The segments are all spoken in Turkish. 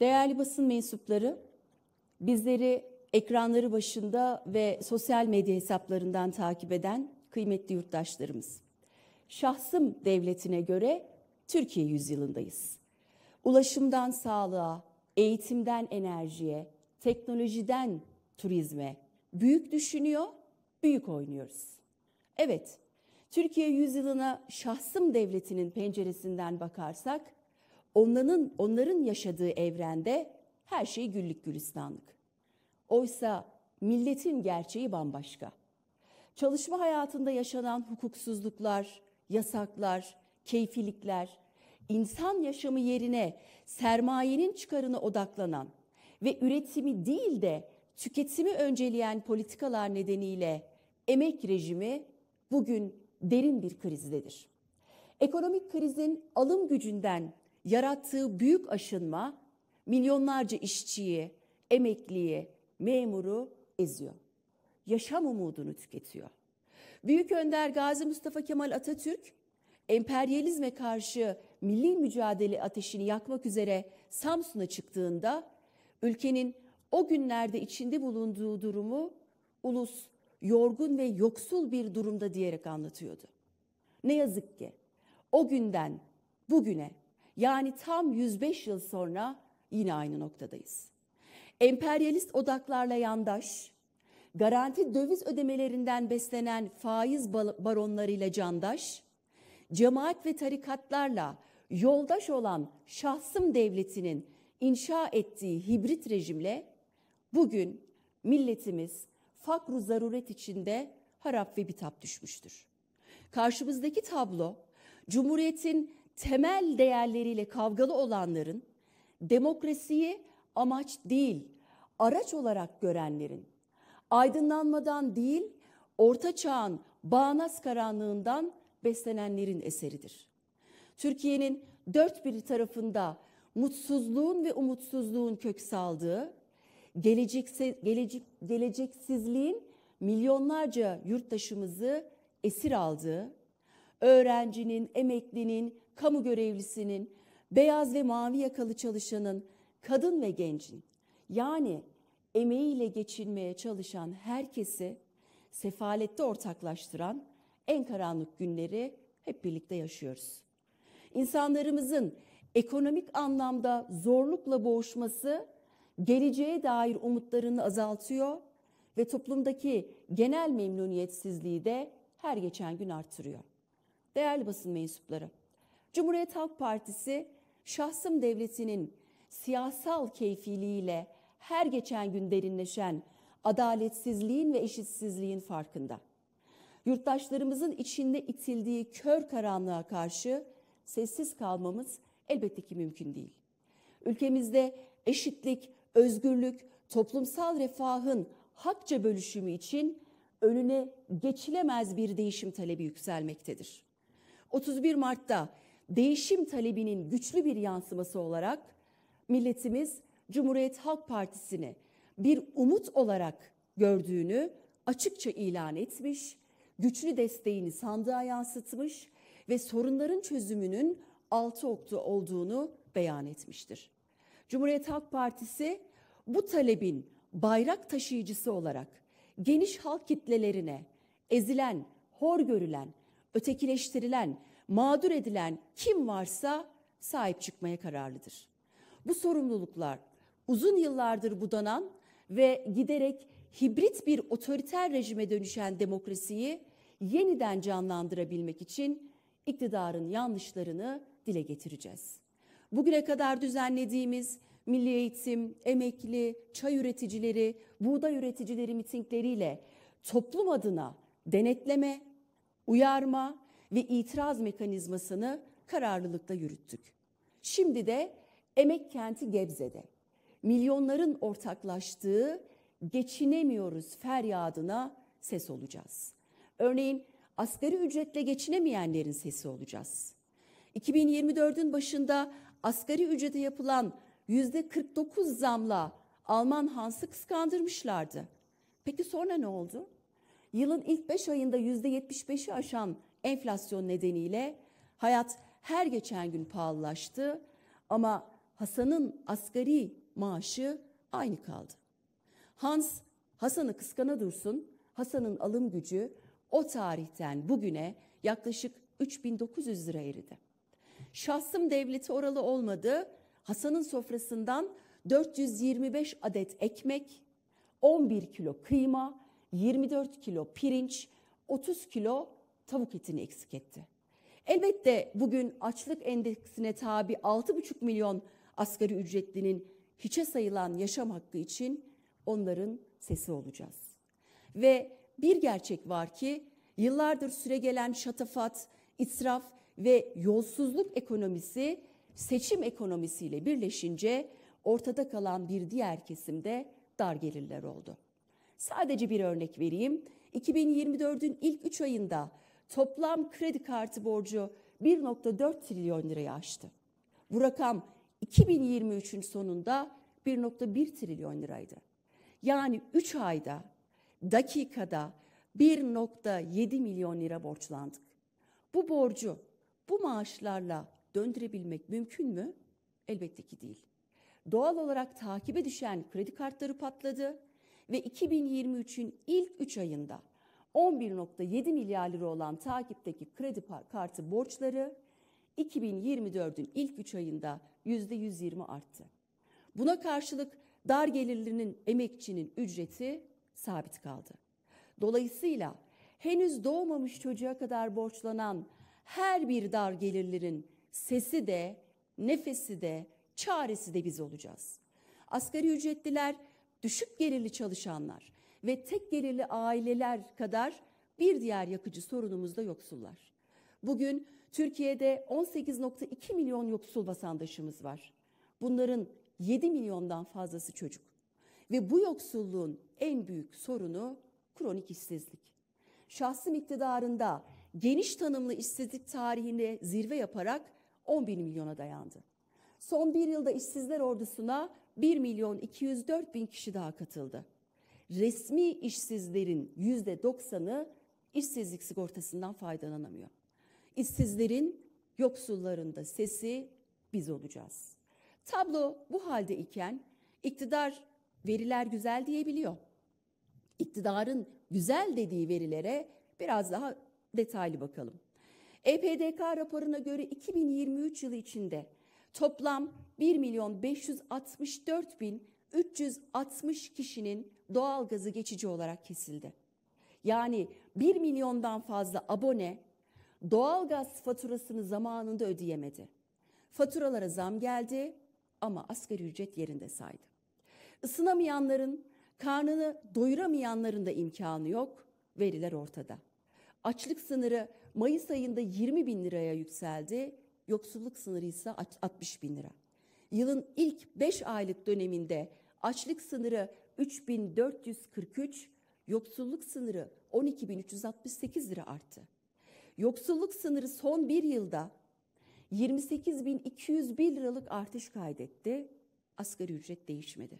Değerli basın mensupları, bizleri ekranları başında ve sosyal medya hesaplarından takip eden kıymetli yurttaşlarımız. Şahsım devletine göre Türkiye yüzyılındayız. Ulaşımdan sağlığa, eğitimden enerjiye, teknolojiden turizme büyük düşünüyor, büyük oynuyoruz. Evet, Türkiye yüzyılına şahsım devletinin penceresinden bakarsak onların onların yaşadığı evrende her şey güllük gülistanlık. Oysa milletin gerçeği bambaşka. Çalışma hayatında yaşanan hukuksuzluklar, yasaklar, keyfilikler, insan yaşamı yerine sermayenin çıkarına odaklanan ve üretimi değil de tüketimi önceleyen politikalar nedeniyle emek rejimi bugün derin bir krizdedir. Ekonomik krizin alım gücünden yarattığı büyük aşınma milyonlarca işçiyi, emekliyi, memuru eziyor. Yaşam umudunu tüketiyor. Büyük önder Gazi Mustafa Kemal Atatürk emperyalizme karşı milli mücadele ateşini yakmak üzere Samsun'a çıktığında ülkenin o günlerde içinde bulunduğu durumu ulus yorgun ve yoksul bir durumda diyerek anlatıyordu. Ne yazık ki o günden bugüne yani tam 105 yıl sonra yine aynı noktadayız. Emperyalist odaklarla yandaş, garanti döviz ödemelerinden beslenen faiz baronlarıyla candaş, cemaat ve tarikatlarla yoldaş olan şahsım devletinin inşa ettiği hibrit rejimle bugün milletimiz fakru zaruret içinde harap ve bitap düşmüştür. Karşımızdaki tablo Cumhuriyet'in temel değerleriyle kavgalı olanların demokrasiyi amaç değil, araç olarak görenlerin aydınlanmadan değil, orta çağın bağnaz karanlığından beslenenlerin eseridir. Türkiye'nin dört bir tarafında mutsuzluğun ve umutsuzluğun kök saldığı, gelecekse, gelecek, geleceksizliğin milyonlarca yurttaşımızı esir aldığı, öğrencinin, emeklinin, kamu görevlisinin, beyaz ve mavi yakalı çalışanın, kadın ve gencin yani emeğiyle geçinmeye çalışan herkesi sefalette ortaklaştıran en karanlık günleri hep birlikte yaşıyoruz. İnsanlarımızın ekonomik anlamda zorlukla boğuşması geleceğe dair umutlarını azaltıyor ve toplumdaki genel memnuniyetsizliği de her geçen gün artırıyor. Değerli basın mensupları, Cumhuriyet Halk Partisi şahsım devletinin siyasal keyfiliğiyle her geçen gün derinleşen adaletsizliğin ve eşitsizliğin farkında. Yurttaşlarımızın içinde itildiği kör karanlığa karşı sessiz kalmamız elbette ki mümkün değil. Ülkemizde eşitlik, özgürlük, toplumsal refahın hakça bölüşümü için önüne geçilemez bir değişim talebi yükselmektedir. 31 Mart'ta değişim talebinin güçlü bir yansıması olarak milletimiz Cumhuriyet Halk Partisi'ni bir umut olarak gördüğünü açıkça ilan etmiş, güçlü desteğini sandığa yansıtmış ve sorunların çözümünün altı oktu olduğunu beyan etmiştir. Cumhuriyet Halk Partisi bu talebin bayrak taşıyıcısı olarak geniş halk kitlelerine ezilen, hor görülen, ötekileştirilen, mağdur edilen kim varsa sahip çıkmaya kararlıdır. Bu sorumluluklar uzun yıllardır budanan ve giderek hibrit bir otoriter rejime dönüşen demokrasiyi yeniden canlandırabilmek için iktidarın yanlışlarını dile getireceğiz. Bugüne kadar düzenlediğimiz milli eğitim, emekli, çay üreticileri, buğday üreticileri mitingleriyle toplum adına denetleme, uyarma ve itiraz mekanizmasını kararlılıkla yürüttük. Şimdi de Emek Kenti Gebze'de milyonların ortaklaştığı geçinemiyoruz feryadına ses olacağız. Örneğin asgari ücretle geçinemeyenlerin sesi olacağız. 2024'ün başında asgari ücrete yapılan yüzde %49 zamla Alman Hans'ı kıskandırmışlardı. Peki sonra ne oldu? yılın ilk 5 ayında %75'i aşan enflasyon nedeniyle hayat her geçen gün pahalılaştı ama Hasan'ın asgari maaşı aynı kaldı. Hans Hasan'ı kıskana dursun. Hasan'ın alım gücü o tarihten bugüne yaklaşık 3900 lira eridi. Şahsım devleti oralı olmadı. Hasan'ın sofrasından 425 adet ekmek, 11 kilo kıyma, 24 kilo pirinç, 30 kilo tavuk etini eksik etti. Elbette bugün açlık endeksine tabi 6,5 milyon asgari ücretlinin hiçe sayılan yaşam hakkı için onların sesi olacağız. Ve bir gerçek var ki yıllardır süregelen şatafat, israf ve yolsuzluk ekonomisi seçim ekonomisiyle birleşince ortada kalan bir diğer kesimde dar gelirler oldu. Sadece bir örnek vereyim. 2024'ün ilk 3 ayında toplam kredi kartı borcu 1.4 trilyon lirayı aştı. Bu rakam 2023'ün sonunda 1.1 trilyon liraydı. Yani 3 ayda dakikada 1.7 milyon lira borçlandık. Bu borcu bu maaşlarla döndürebilmek mümkün mü? Elbette ki değil. Doğal olarak takibe düşen kredi kartları patladı ve 2023'ün ilk 3 ayında 11.7 milyar lira olan takipteki kredi kartı borçları 2024'ün ilk 3 ayında %120 arttı. Buna karşılık dar gelirlinin emekçinin ücreti sabit kaldı. Dolayısıyla henüz doğmamış çocuğa kadar borçlanan her bir dar gelirlerin sesi de, nefesi de, çaresi de biz olacağız. Asgari ücretliler düşük gelirli çalışanlar ve tek gelirli aileler kadar bir diğer yakıcı sorunumuz da yoksullar. Bugün Türkiye'de 18.2 milyon yoksul vatandaşımız var. Bunların 7 milyondan fazlası çocuk. Ve bu yoksulluğun en büyük sorunu kronik işsizlik. Şahsım iktidarında geniş tanımlı işsizlik tarihine zirve yaparak 11 milyona dayandı son bir yılda işsizler ordusuna 1 milyon 204 bin kişi daha katıldı. Resmi işsizlerin yüzde 90'ı işsizlik sigortasından faydalanamıyor. İşsizlerin yoksullarında sesi biz olacağız. Tablo bu halde iken iktidar veriler güzel diyebiliyor. İktidarın güzel dediği verilere biraz daha detaylı bakalım. EPDK raporuna göre 2023 yılı içinde Toplam 1 milyon 564 bin 360 kişinin doğal gazı geçici olarak kesildi. Yani 1 milyondan fazla abone doğal gaz faturasını zamanında ödeyemedi. Faturalara zam geldi ama asgari ücret yerinde saydı. Isınamayanların, karnını doyuramayanların da imkanı yok, veriler ortada. Açlık sınırı Mayıs ayında 20 bin liraya yükseldi Yoksulluk sınırı ise 60 bin lira. Yılın ilk 5 aylık döneminde açlık sınırı 3443, yoksulluk sınırı 12368 lira arttı. Yoksulluk sınırı son bir yılda 28.201 liralık artış kaydetti. Asgari ücret değişmedi.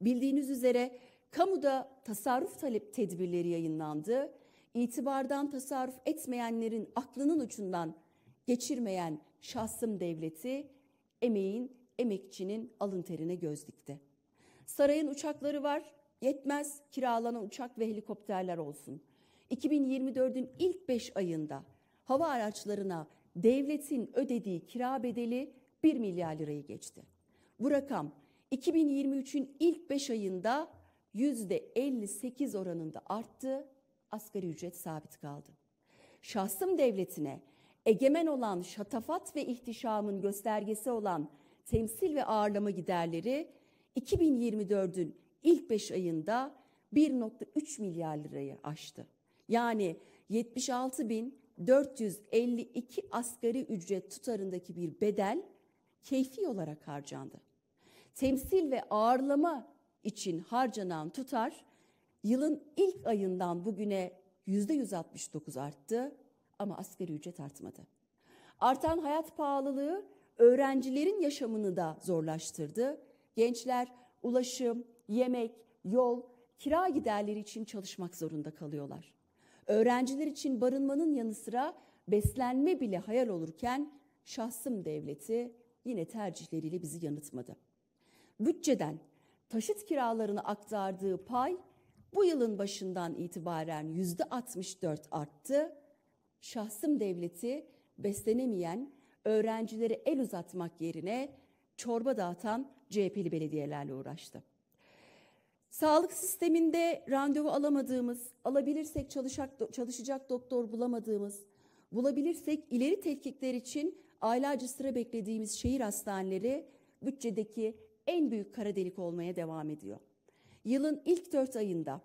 Bildiğiniz üzere kamuda tasarruf talep tedbirleri yayınlandı. İtibardan tasarruf etmeyenlerin aklının ucundan geçirmeyen şahsım devleti, emeğin, emekçinin alın terine göz dikti. Sarayın uçakları var, yetmez kiralanan uçak ve helikopterler olsun. 2024'ün ilk 5 ayında hava araçlarına devletin ödediği kira bedeli 1 milyar lirayı geçti. Bu rakam 2023'ün ilk 5 ayında %58 oranında arttı, asgari ücret sabit kaldı. Şahsım devletine egemen olan şatafat ve ihtişamın göstergesi olan temsil ve ağırlama giderleri 2024'ün ilk 5 ayında 1.3 milyar lirayı aştı. Yani 76.452 asgari ücret tutarındaki bir bedel keyfi olarak harcandı. Temsil ve ağırlama için harcanan tutar yılın ilk ayından bugüne %169 arttı ama asgari ücret artmadı. Artan hayat pahalılığı öğrencilerin yaşamını da zorlaştırdı. Gençler ulaşım, yemek, yol, kira giderleri için çalışmak zorunda kalıyorlar. Öğrenciler için barınmanın yanı sıra beslenme bile hayal olurken şahsım devleti yine tercihleriyle bizi yanıtmadı. Bütçeden taşıt kiralarını aktardığı pay bu yılın başından itibaren yüzde 64 arttı şahsım devleti beslenemeyen öğrencileri el uzatmak yerine çorba dağıtan CHP'li belediyelerle uğraştı. Sağlık sisteminde randevu alamadığımız, alabilirsek çalışacak, çalışacak doktor bulamadığımız, bulabilirsek ileri tetkikler için aylarca sıra beklediğimiz şehir hastaneleri bütçedeki en büyük kara delik olmaya devam ediyor. Yılın ilk dört ayında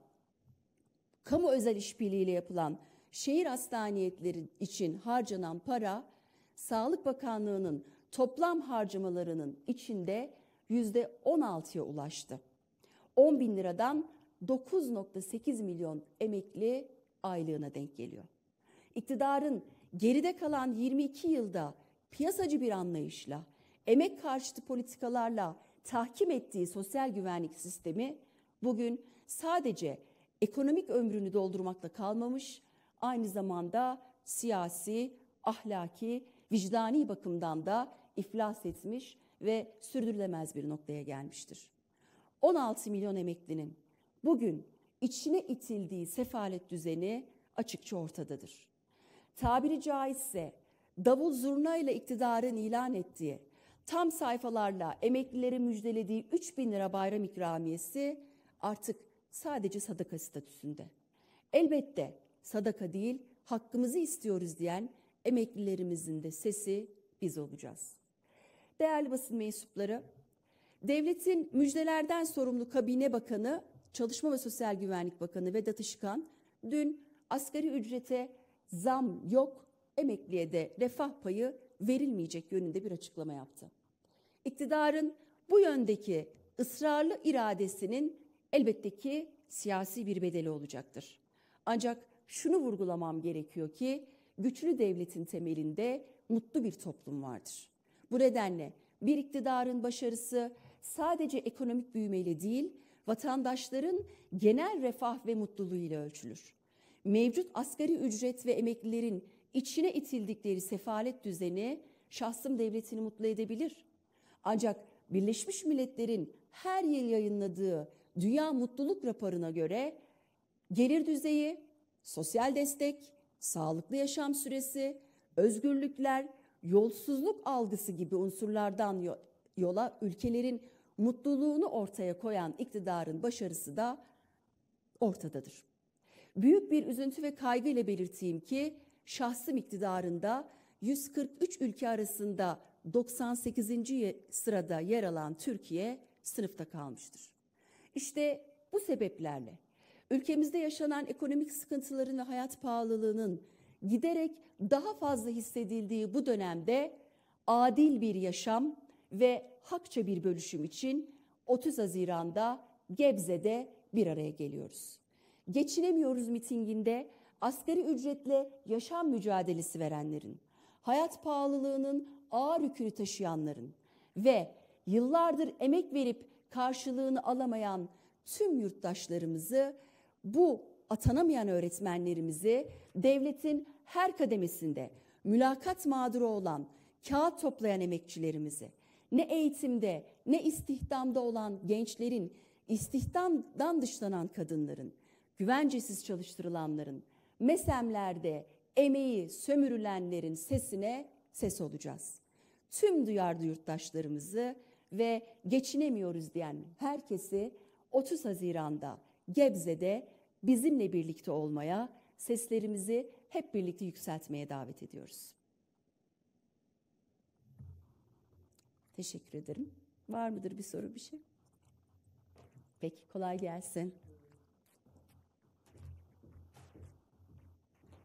kamu özel işbirliğiyle yapılan şehir hastaneleri için harcanan para Sağlık Bakanlığı'nın toplam harcamalarının içinde yüzde 16'ya ulaştı. 10 bin liradan 9.8 milyon emekli aylığına denk geliyor. İktidarın geride kalan 22 yılda piyasacı bir anlayışla, emek karşıtı politikalarla tahkim ettiği sosyal güvenlik sistemi bugün sadece ekonomik ömrünü doldurmakla kalmamış, aynı zamanda siyasi, ahlaki, vicdani bakımdan da iflas etmiş ve sürdürülemez bir noktaya gelmiştir. 16 milyon emeklinin bugün içine itildiği sefalet düzeni açıkça ortadadır. Tabiri caizse davul zurna ile iktidarın ilan ettiği, tam sayfalarla emeklileri müjdelediği 3 bin lira bayram ikramiyesi artık sadece sadaka statüsünde. Elbette sadaka değil hakkımızı istiyoruz diyen emeklilerimizin de sesi biz olacağız. Değerli basın mensupları, devletin müjdelerden sorumlu kabine bakanı, Çalışma ve Sosyal Güvenlik Bakanı Vedat Işıkan dün asgari ücrete zam yok, emekliye de refah payı verilmeyecek yönünde bir açıklama yaptı. İktidarın bu yöndeki ısrarlı iradesinin elbette ki siyasi bir bedeli olacaktır. Ancak şunu vurgulamam gerekiyor ki güçlü devletin temelinde mutlu bir toplum vardır. Bu nedenle bir iktidarın başarısı sadece ekonomik büyümeyle değil, vatandaşların genel refah ve mutluluğuyla ölçülür. Mevcut asgari ücret ve emeklilerin içine itildikleri sefalet düzeni şahsım devletini mutlu edebilir. Ancak Birleşmiş Milletler'in her yıl yayınladığı Dünya Mutluluk Raporu'na göre gelir düzeyi, sosyal destek, sağlıklı yaşam süresi, özgürlükler, yolsuzluk algısı gibi unsurlardan yola ülkelerin mutluluğunu ortaya koyan iktidarın başarısı da ortadadır. Büyük bir üzüntü ve kaygı ile belirteyim ki şahsım iktidarında 143 ülke arasında 98. sırada yer alan Türkiye sınıfta kalmıştır. İşte bu sebeplerle ülkemizde yaşanan ekonomik sıkıntıların ve hayat pahalılığının giderek daha fazla hissedildiği bu dönemde adil bir yaşam ve hakça bir bölüşüm için 30 Haziran'da Gebze'de bir araya geliyoruz. Geçinemiyoruz mitinginde asgari ücretle yaşam mücadelesi verenlerin, hayat pahalılığının ağır yükünü taşıyanların ve yıllardır emek verip karşılığını alamayan tüm yurttaşlarımızı bu atanamayan öğretmenlerimizi devletin her kademesinde mülakat mağduru olan kağıt toplayan emekçilerimizi, ne eğitimde ne istihdamda olan gençlerin, istihdamdan dışlanan kadınların, güvencesiz çalıştırılanların, mesemlerde emeği sömürülenlerin sesine ses olacağız. Tüm duyarlı yurttaşlarımızı ve geçinemiyoruz diyen herkesi 30 Haziran'da Gebze'de bizimle birlikte olmaya, seslerimizi hep birlikte yükseltmeye davet ediyoruz. Teşekkür ederim. Var mıdır bir soru bir şey? Peki kolay gelsin.